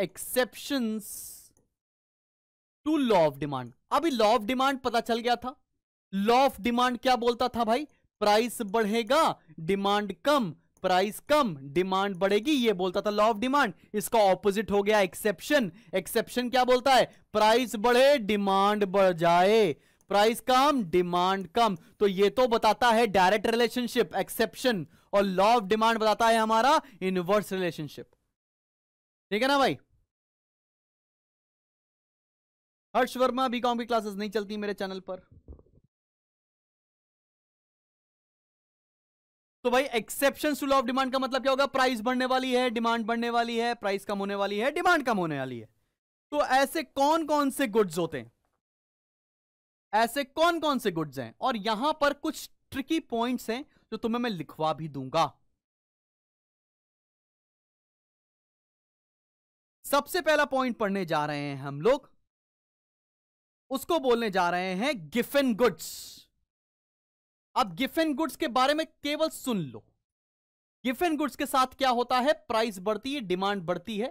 exceptions to law of demand अभी law of demand पता चल गया था लॉ ऑफ डिमांड क्या बोलता था भाई प्राइस बढ़ेगा डिमांड कम प्राइस कम डिमांड बढ़ेगी ये बोलता था लॉ ऑफ डिमांड इसका ऑपोजिट हो गया एक्सेप्शन एक्सेप्शन क्या बोलता है प्राइस बढ़े डिमांड बढ़ जाए प्राइस कम डिमांड कम तो ये तो बताता है डायरेक्ट रिलेशनशिप एक्सेप्शन और लॉ ऑफ डिमांड बताता है हमारा इनवर्स रिलेशनशिप ठीक है ना भाई हर्ष वर्मा बी कॉम की क्लासेस नहीं चलती मेरे चैनल पर तो भाई exception to law of demand का मतलब क्या होगा प्राइस बढ़ने वाली है डिमांड बढ़ने वाली है प्राइस कम होने वाली है डिमांड कम होने वाली है तो ऐसे कौन कौन से गुड्स होते हैं ऐसे कौन कौन से गुड्स हैं और यहां पर कुछ ट्रिकी पॉइंट्स हैं जो तुम्हें मैं लिखवा भी दूंगा सबसे पहला पॉइंट पढ़ने जा रहे हैं हम लोग उसको बोलने जा रहे हैं गिफिन गुड्स अब गिफिन गुड्स के बारे में केवल सुन लो गिफिन गुड्स के साथ क्या होता है प्राइस बढ़ती है डिमांड बढ़ती है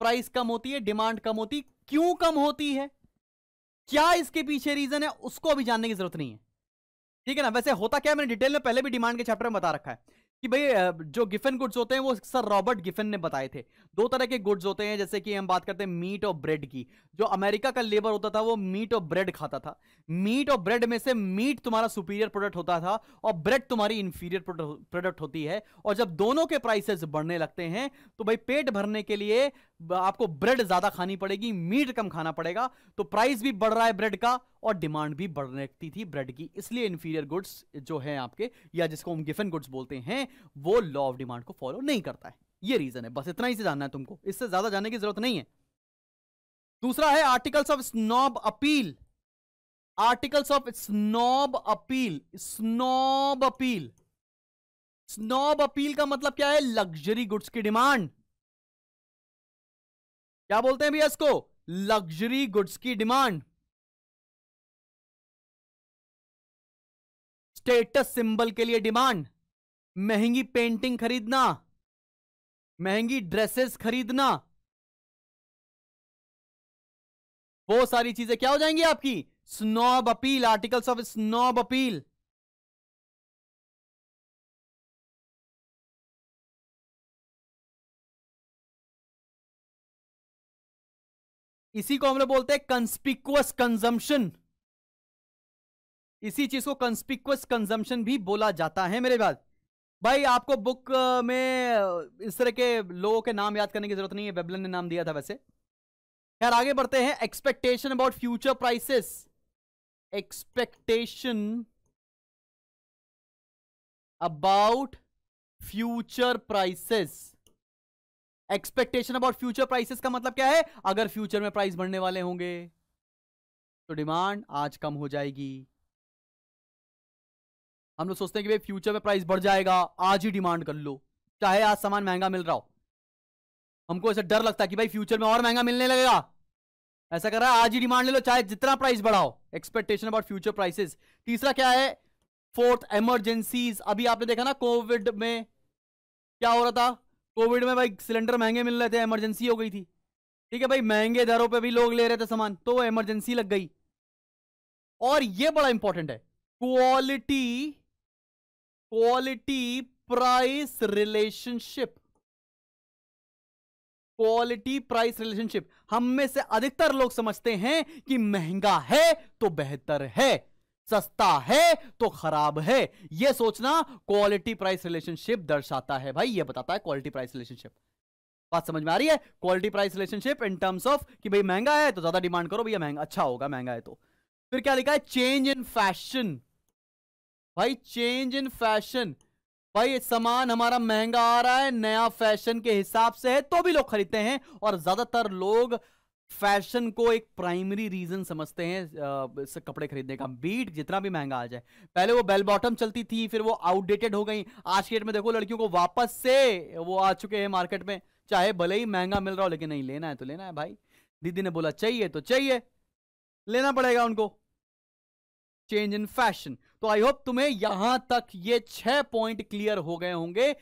प्राइस कम होती है डिमांड कम होती है क्यों कम होती है क्या इसके पीछे रीजन है उसको अभी जानने की जरूरत नहीं है ठीक है ना वैसे होता क्या मैंने डिटेल में पहले भी डिमांड के चैप्टर में बता रखा है कि भाई जो गिफन गुड्स होते हैं वो सर रॉबर्ट गिफन ने बताए थे दो तरह के गुड्स होते हैं जैसे कि हम बात करते हैं मीट और ब्रेड की जो अमेरिका का लेबर होता था वो मीट और ब्रेड खाता था मीट और ब्रेड में से मीट तुम्हारा सुपीरियर प्रोडक्ट होता था और ब्रेड तुम्हारी इंफीरियर प्रोडक्ट होती है और जब दोनों के प्राइसेस बढ़ने लगते हैं तो भाई पेट भरने के लिए आपको ब्रेड ज्यादा खानी पड़ेगी मीट कम खाना पड़ेगा तो प्राइस भी बढ़ रहा है ब्रेड का और डिमांड भी बढ़ने लगती थी ब्रेड की इसलिए इंफीरियर गुड्स जो है आपके या जिसको हम गिफन गुड्स बोलते हैं वो लॉ ऑफ डिमांड को फॉलो नहीं करता है ये रीजन है बस इतना ही से जानना है तुमको इससे ज्यादा जानने की जरूरत नहीं है दूसरा है articles of snob appeal articles of snob appeal snob appeal snob appeal का मतलब क्या है लग्जरी गुड्स की डिमांड क्या बोलते हैं भैया इसको लग्जरी गुड्स की डिमांड स्टेटस सिंबल के लिए डिमांड महंगी पेंटिंग खरीदना महंगी ड्रेसेस खरीदना वो सारी चीजें क्या हो जाएंगी आपकी snob appeal articles of snob appeal इसी को हम लोग बोलते हैं कंस्पिकुअस कंजम्पशन इसी चीज को कंस्पिकुअस कंजम्पशन भी बोला जाता है मेरे बाद भाई आपको बुक में इस तरह के लोगों के नाम याद करने की जरूरत नहीं है बेबलन ने नाम दिया था वैसे खैर आगे बढ़ते हैं expectation about future prices expectation about future prices expectation about future prices का मतलब क्या है अगर फ्यूचर में प्राइस बढ़ने वाले होंगे तो डिमांड आज कम हो जाएगी हम लोग सोचते हैं कि भाई फ्यूचर में प्राइस बढ़ जाएगा आज ही डिमांड कर लो चाहे आज सामान महंगा मिल रहा हो हमको ऐसा डर लगता है कि भाई फ्यूचर में और महंगा मिलने लगेगा ऐसा कर रहा है आज ही डिमांड ले लो चाहे जितना प्राइस बढ़ाओ एक्सपेक्टेशन अबाउट फ्यूचर प्राइसेस तीसरा क्या है फोर्थ एमरजेंसीज अभी आपने देखा ना कोविड में क्या हो रहा था कोविड में भाई सिलेंडर महंगे मिल रहे थे इमरजेंसी हो गई थी ठीक है भाई महंगे दरों पे भी लोग ले रहे थे सामान तो इमरजेंसी लग गई और ये बड़ा इंपॉर्टेंट है quality quality price relationship quality price relationship हम में से अधिकतर लोग समझते हैं कि महंगा है तो बेहतर है सस्ता है तो खराब है यह सोचना क्वालिटी प्राइस रिलेशनशिप दर्शाता है भाई यह बताता है क्वालिटी प्राइस रिलेशनशिप बात समझ में आ रही है quality price relationship in terms of कि भाई महंगा है तो ज्यादा डिमांड करो भैया महंगा अच्छा होगा महंगा है तो फिर क्या लिखा है चेंज इन फैशन भाई चेंज इन फैशन भाई सामान हमारा महंगा आ रहा है नया फैशन के हिसाब से है तो भी लोग खरीदते हैं और ज्यादातर लोग फैशन को एक प्राइमरी रीजन समझते हैं इस कपड़े खरीदने का बीट जितना भी महंगा आ जाए पहले वो बेल बॉटम चलती थी फिर वो आउटडेटेड हो गई आज के डेट में देखो लड़कियों को वापस से वो आ चुके हैं मार्केट में चाहे भले ही महंगा मिल रहा हो लेकिन नहीं लेना है तो लेना है भाई दीदी ने बोला चाहिए तो चाहिए लेना पड़ेगा उनको चेंज इन फैशन तो आई होप तुम्हें यहां तक ये छह पॉइंट क्लियर हो गए होंगे